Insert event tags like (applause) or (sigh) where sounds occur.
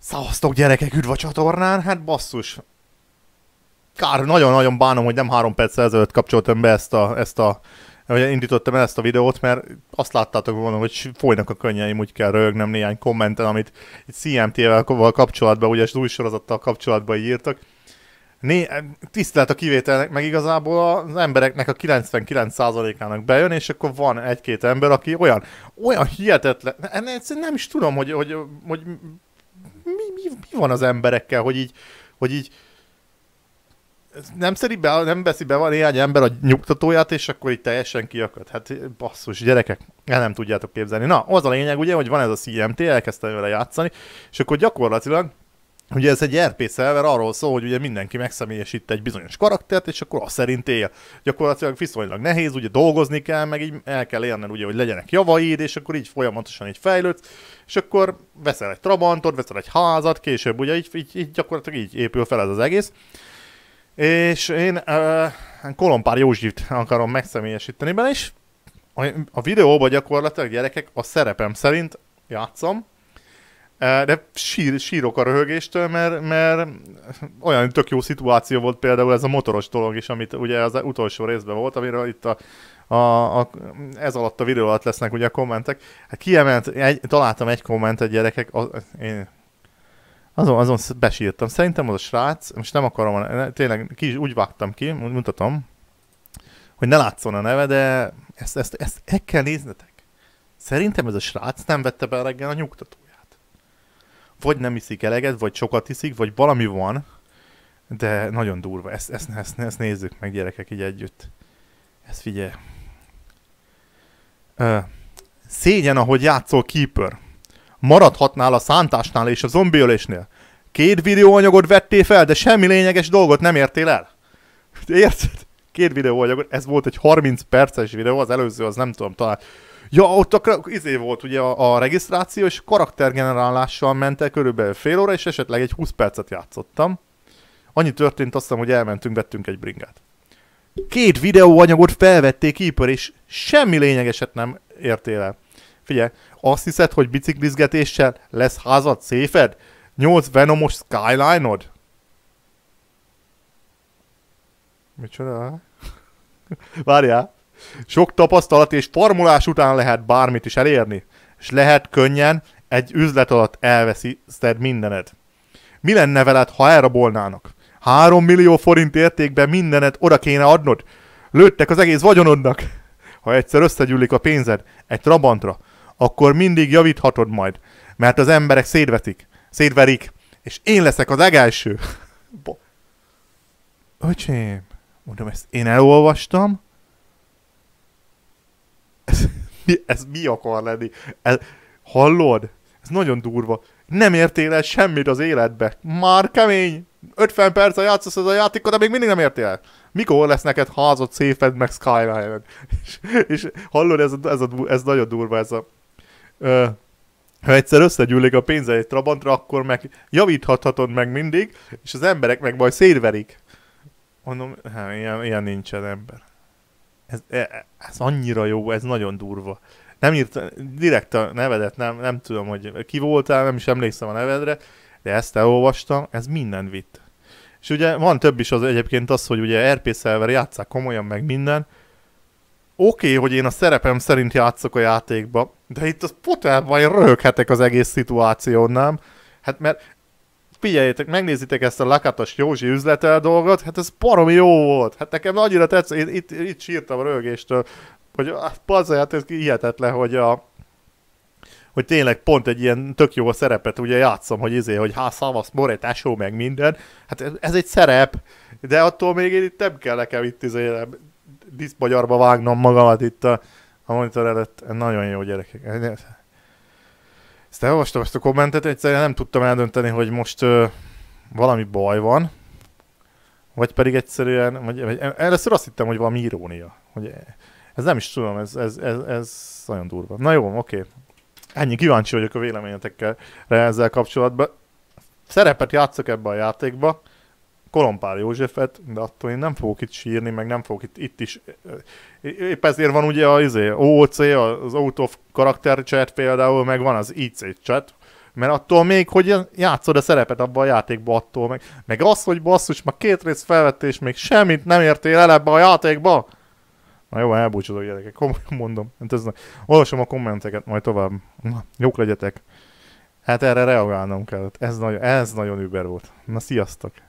Szavaztok gyerekek, üdv a csatornán, hát basszus. Kár, nagyon-nagyon bánom, hogy nem három perccel ezelőtt kapcsoltam be ezt a, ezt a vagy indítottam el ezt a videót, mert azt láttátok volna, hogy folynak a könnyeim, úgy kell rögnem néhány kommenten, amit itt CMT-vel kapcsolatban, ugye új sorozattal kapcsolatban írtak. Né, tisztelt a kivételnek, meg igazából az embereknek a 99%-ának bejön, és akkor van egy-két ember, aki olyan, olyan hihetetlen, nem is tudom, hogy, hogy, hogy mi, mi, mi van az emberekkel, hogy így, hogy így nem szeri be, nem veszi be van néhány ember a nyugtatóját, és akkor itt teljesen kiakad. Hát basszus, gyerekek, el nem tudjátok képzelni. Na, az a lényeg ugye, hogy van ez a CMT, elkezdtem vele játszani, és akkor gyakorlatilag Ugye ez egy RP szerver arról szól, hogy ugye mindenki megszemélyesít egy bizonyos karaktert, és akkor azt szerint él. Gyakorlatilag viszonylag nehéz, ugye dolgozni kell, meg így el kell élned, ugye, hogy legyenek javaid, és akkor így folyamatosan így fejlődsz, és akkor veszel egy trabantot, veszel egy házat, később ugye így, így, így gyakorlatilag így épül fel ez az egész. És én uh, Kolompár Józsit akarom megszemélyesíteni benne, és a, a videóban gyakorlatilag gyerekek a szerepem szerint játszom, de sír, sírok a röhögéstől, mert, mert olyan tök jó szituáció volt például ez a motoros dolog is, amit ugye az utolsó részben volt, amiről itt a, a, a, ez alatt a videó alatt lesznek ugye a kommentek. Hát kiemelt, egy, találtam egy kommentet gyerekek, az, én azon, azon besírtam. Szerintem az a srác, most nem akarom, tényleg ki is úgy vágtam ki, mutatom, hogy ne látszon a neve, de ezt, ezt, ezt, ezt kell néznetek. Szerintem ez a srác nem vette be reggel a nyugtatót vagy nem iszik eleget, vagy sokat iszik, vagy valami van, de nagyon durva. Ezt, ezt, ezt, ezt nézzük meg gyerekek így együtt. Ezt figyelj. Uh, szégyen, ahogy játszol Keeper. Maradhatnál a szántásnál és a zombiölésnél. Két videóanyagot vettél fel, de semmi lényeges dolgot nem értél el. Érted? Két videóanyagot, ez volt egy 30 perces videó, az előző az nem tudom, talán Ja, ott a, izé volt ugye a, a regisztráció, és karaktergenerálással mentek körülbelül fél óra, és esetleg egy 20 percet játszottam. Annyi történt azt hiszem, hogy elmentünk, vettünk egy bringát. Két videóanyagot felvették Iper, és semmi lényegeset nem értél el. Figyelj, azt hiszed, hogy biciklizgetéssel lesz házad széfed? 8 Venomos Skyline-od? Micsoda? (laughs) Várjál! Sok tapasztalat és formulás után lehet bármit is elérni, és lehet könnyen egy üzlet alatt elveszíted mindened. Mi lenne veled, ha elrabolnának? Három millió forint értékben mindenet oda kéne adnod. Lőttek az egész vagyonodnak. Ha egyszer összegyűlik a pénzed egy trabantra, akkor mindig javíthatod majd, mert az emberek szédvetik, szédverik, és én leszek az egelső. Öcsém, mondom, ezt én elolvastam, ez mi akar lenni? Ez, hallod? Ez nagyon durva. Nem értél el semmit az életbe. Már kemény. 50 perc játszasz ez a játékot, de még mindig nem értél Mikor lesz neked házad, széfed, meg skyline és, és hallod, ez, a, ez, a, ez nagyon durva, ez a... Ö, ha egyszer összegyűlik a pénze egy trabantra, akkor meg javíthatod meg mindig, és az emberek meg majd szérverik. Mondom, hát, ilyen, ilyen nincsen ember. Ez, e, ez annyira jó, ez nagyon durva. Nem írt, direkt a nevedet, nem, nem tudom, hogy ki voltál, nem is emlékszem a nevedre, de ezt elolvastam, ez minden vitt. És ugye van több is az egyébként az, hogy ugye RP szerver játszák komolyan meg minden. Oké, okay, hogy én a szerepem szerint játszok a játékba, de itt az potelban én röhöghetek az egész szituáción, nem? Hát mert figyeljétek, megnézitek ezt a lakatos Józsi üzletel dolgot, hát ez parom jó volt. Hát nekem annyira tetszett, én itt, itt sírtam a rögéstől, hogy ah, az, hát ez hihetetlen, hogy a, hogy tényleg pont egy ilyen tök jó a szerepet ugye játszom, hogy izé, hogy hát szavasz, moretásó, meg minden. Hát ez egy szerep, de attól még én itt nem kell nekem itt izé, diszmagyarba vágnom magamat itt a, a monitor előtt. Nagyon jó gyerekek. Ezt elolvastam ezt a kommentet, egyszerűen nem tudtam eldönteni, hogy most ö, valami baj van, vagy pedig egyszerűen, vagy, vagy e, először azt hittem, hogy valami irónia. Hogy e, ez nem is tudom, ez, ez, ez, ez nagyon durva. Na jó, oké. Ennyi, kíváncsi vagyok a véleményetekkel ezzel kapcsolatban. Szerepet játszok ebbe a játékba, Kolompár Józsefet, de attól én nem fogok itt sírni, meg nem fogok itt, itt is. Eh, épp ezért van ugye az izé, OOC, az Out of Character chat például, meg van az IC chat, mert attól még, hogy játszod a szerepet abban a játékban, attól meg, meg az, hogy basszus, már két rész felvetés, még semmit nem értél el ebbe a játékba. Na jó, elbúcsúzok gyerekek, (laughs) komolyan mondom. Hát ez, olvasom a kommenteket, majd tovább. Na, jók legyetek. Hát erre reagálnom kellett. Ez nagyon, ez nagyon über volt. Na, sziasztok!